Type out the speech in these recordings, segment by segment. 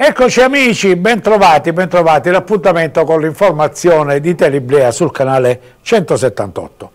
Eccoci amici, bentrovati, bentrovati, l'appuntamento con l'informazione di Teliblea sul canale 178.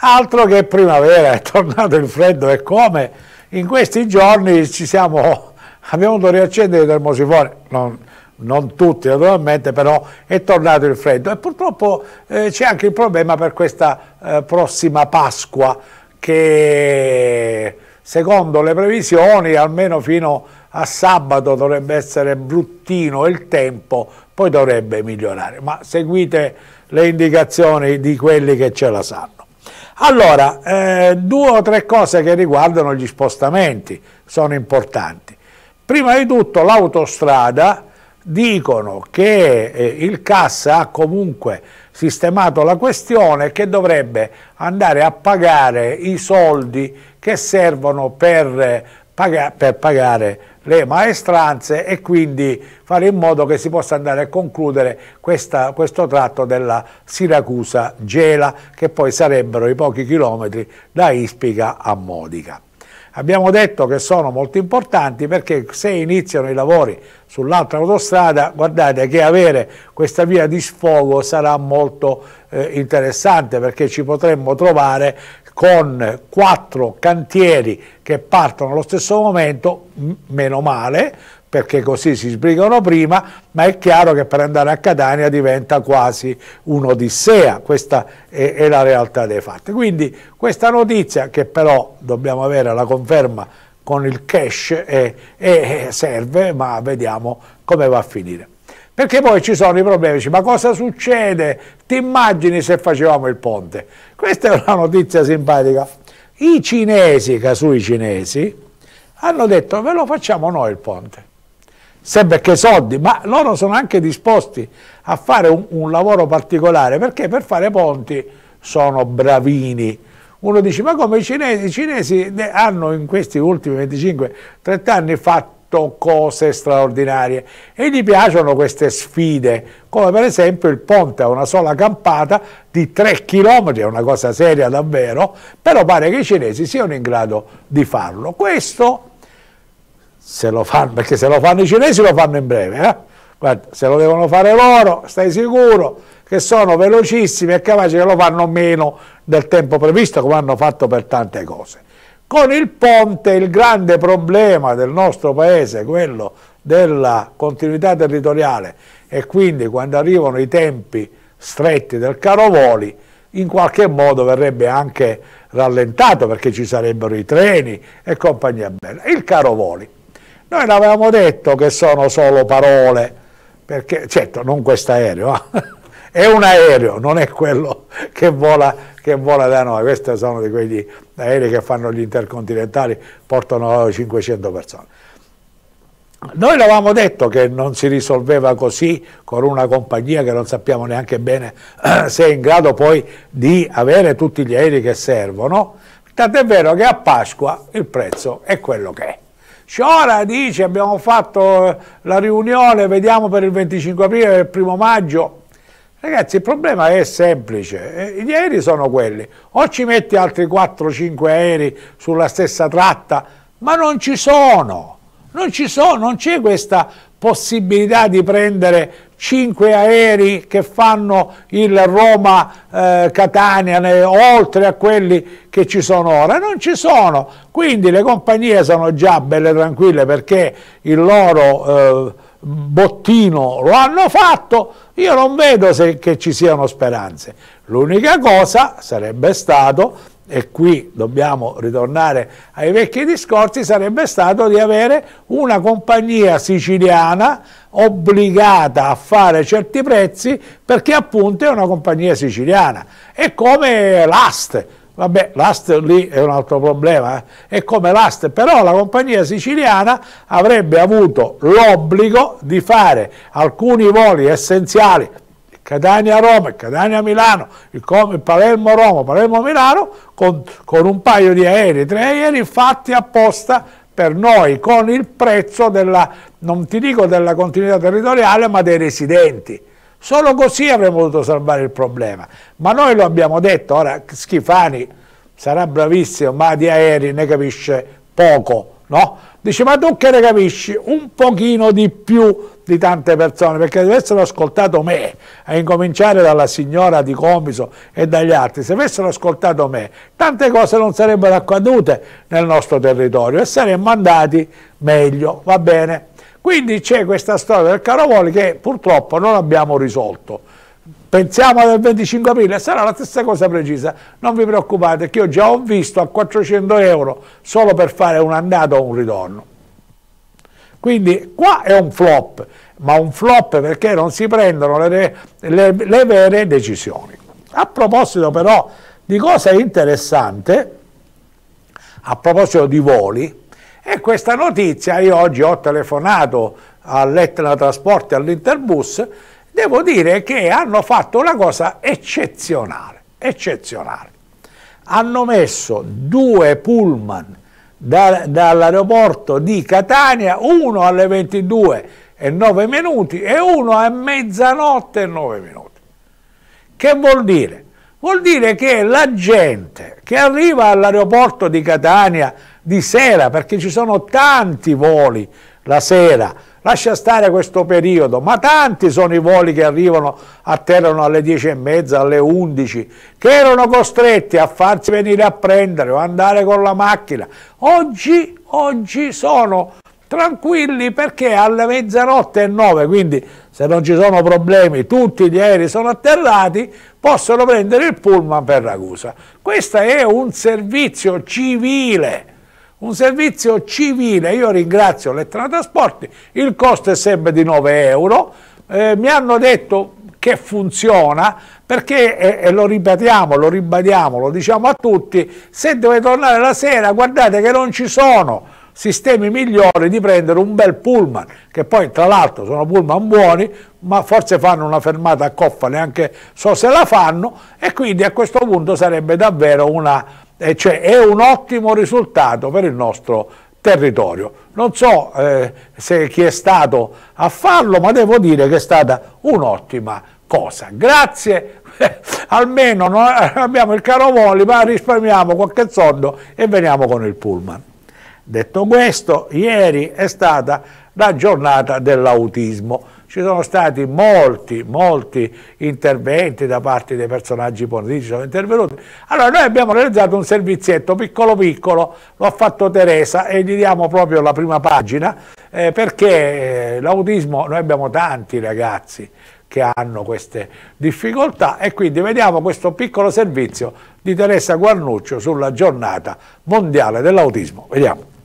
Altro che primavera, è tornato il freddo e come in questi giorni ci siamo, abbiamo dovuto riaccendere i termosifoni, non, non tutti naturalmente, però è tornato il freddo e purtroppo eh, c'è anche il problema per questa eh, prossima Pasqua che secondo le previsioni almeno fino a a sabato dovrebbe essere bruttino il tempo, poi dovrebbe migliorare, ma seguite le indicazioni di quelli che ce la sanno. Allora, eh, due o tre cose che riguardano gli spostamenti sono importanti. Prima di tutto l'autostrada, dicono che eh, il cassa ha comunque sistemato la questione che dovrebbe andare a pagare i soldi che servono per, eh, paga per pagare le maestranze e quindi fare in modo che si possa andare a concludere questa, questo tratto della Siracusa-Gela che poi sarebbero i pochi chilometri da Ispica a Modica. Abbiamo detto che sono molto importanti perché se iniziano i lavori sull'altra autostrada, guardate che avere questa via di sfogo sarà molto eh, interessante perché ci potremmo trovare con quattro cantieri che partono allo stesso momento, meno male, perché così si sbrigano prima, ma è chiaro che per andare a Catania diventa quasi un'odissea, questa è, è, la realtà dei fatti. Quindi questa notizia, che però dobbiamo avere la conferma con il cash, è, è, serve, ma vediamo come va a finire. Perché poi ci sono i problemi, dici, ma cosa succede? Ti immagini se facevamo il ponte? Questa è una notizia simpatica. I cinesi, casui cinesi, hanno detto ve lo facciamo noi il ponte. Sempre che soldi, ma loro sono anche disposti a fare un, un lavoro particolare, perché per fare ponti sono bravini. Uno dice, ma come i cinesi, i cinesi hanno in questi ultimi 25-30 anni fatto fatto cose straordinarie e gli piacciono queste sfide, come per esempio il ponte a una sola campata di 3 km, è una cosa seria davvero, però pare che i cinesi siano in grado di farlo. Questo, se lo fanno, perché se lo fanno i cinesi lo fanno in breve, eh? Guarda, se lo devono fare loro, stai sicuro che sono velocissimi e capaci che lo fanno meno del tempo previsto, come hanno fatto per tante cose. Con il ponte il grande problema del nostro paese, quello della continuità territoriale e quindi quando arrivano i tempi stretti del caro voli in qualche modo verrebbe anche rallentato perché ci sarebbero i treni e compagnia bella. Il caro voli, noi l'avevamo detto che sono solo parole, perché certo non quest'aereo, ma eh è un aereo, non è quello che vola, che vola da noi, questi sono di quegli aerei che fanno gli intercontinentali, portano 500 persone. Noi l'avevamo detto che non si risolveva così con una compagnia che non sappiamo neanche bene eh, se è in grado poi di avere tutti gli aerei che servono, tant'è vero che a Pasqua il prezzo è quello che è. Sciora dice abbiamo fatto eh, la riunione, vediamo per il 25 aprile e il primo maggio, Ragazzi, il problema è semplice, eh, gli aerei sono quelli, o ci metti altri 4-5 aerei sulla stessa tratta, ma non ci sono, non ci sono, non c'è questa possibilità di prendere 5 aerei che fanno il Roma-Catania eh, oltre a quelli che ci sono ora, non ci sono, quindi le compagnie sono già belle tranquille perché il loro... Eh, bottino lo hanno fatto, io non vedo se, che ci siano speranze. L'unica cosa sarebbe stato, e qui dobbiamo ritornare ai vecchi discorsi, sarebbe stato di avere una compagnia siciliana obbligata a fare certi prezzi perché appunto è una compagnia siciliana. È come l'Aste, Vabbè, l'Ast lì è un altro problema, eh? è come l'Ast, però la compagnia siciliana avrebbe avuto l'obbligo di fare alcuni voli essenziali, Catania-Roma, Catania-Milano, Palermo-Roma, Palermo-Milano, con, con un paio di aerei, tre aerei fatti apposta per noi, con il prezzo della, non ti dico della continuità territoriale, ma dei residenti Solo così avremmo potuto salvare il problema. Ma noi lo abbiamo detto, ora Schifani sarà bravissimo, ma di aerei ne capisce poco, no? Dice, ma tu che ne capisci? Un pochino di più di tante persone, perché se avessero ascoltato me, a incominciare dalla signora di Comiso e dagli altri, se avessero ascoltato me, tante cose non sarebbero accadute nel nostro territorio e saremmo andati meglio, va bene? Quindi c'è questa storia del Carovoli che purtroppo non abbiamo risolto. Pensiamo al 25 aprile, sarà la stessa cosa precisa. Non vi preoccupate che io già ho visto a 400 euro solo per fare un andato o un ritorno. Quindi qua è un flop, ma un flop perché non si prendono le, le, le vere decisioni. A proposito però di cosa interessante, a proposito di voli, e questa notizia, io oggi ho telefonato all'Etna Trasporti, all'Interbus, devo dire che hanno fatto una cosa eccezionale, eccezionale. Hanno messo due pullman da, dall'aeroporto di Catania, uno alle 22 e 9 minuti e uno a mezzanotte e 9 minuti. Che vuol dire? Vuol dire che la gente che arriva all'aeroporto di Catania di sera, perché ci sono tanti voli la sera, lascia stare questo periodo, ma tanti sono i voli che arrivano, atterrano alle 10 e mezza, alle 11, che erano costretti a farsi venire a prendere o andare con la macchina. Oggi, oggi sono tranquilli perché alle mezzanotte e 9, quindi se non ci sono problemi, tutti gli aerei sono atterrati, possono prendere il pullman per Ragusa. Questo è un servizio civile un servizio civile, io ringrazio Trasporti, il costo è sempre di 9 euro, eh, mi hanno detto che funziona perché, eh, e, eh, lo ripetiamo, lo ribadiamo, lo diciamo a tutti, se dovete tornare la sera guardate che non ci sono sistemi migliori di prendere un bel pullman, che poi tra l'altro sono pullman buoni, ma forse fanno una fermata a coffa, neanche so se la fanno, e quindi a questo punto sarebbe davvero una eh, cioè è un ottimo risultato per il nostro territorio. Non so eh, se chi è stato a farlo, ma devo dire che è stata un'ottima cosa. Grazie, almeno non eh, abbiamo il caro voli, ma risparmiamo qualche soldo e veniamo con il pullman. Detto questo, ieri è stata la giornata dell'autismo ci sono stati molti, molti interventi da parte dei personaggi politici, sono intervenuti. Allora noi abbiamo realizzato un servizietto piccolo piccolo, lo ha fatto Teresa e gli diamo proprio la prima pagina, eh, perché eh, l'autismo, noi abbiamo tanti ragazzi che hanno queste difficoltà e quindi vediamo questo piccolo servizio di Teresa Guarnuccio sulla giornata mondiale dell'autismo. Vediamo.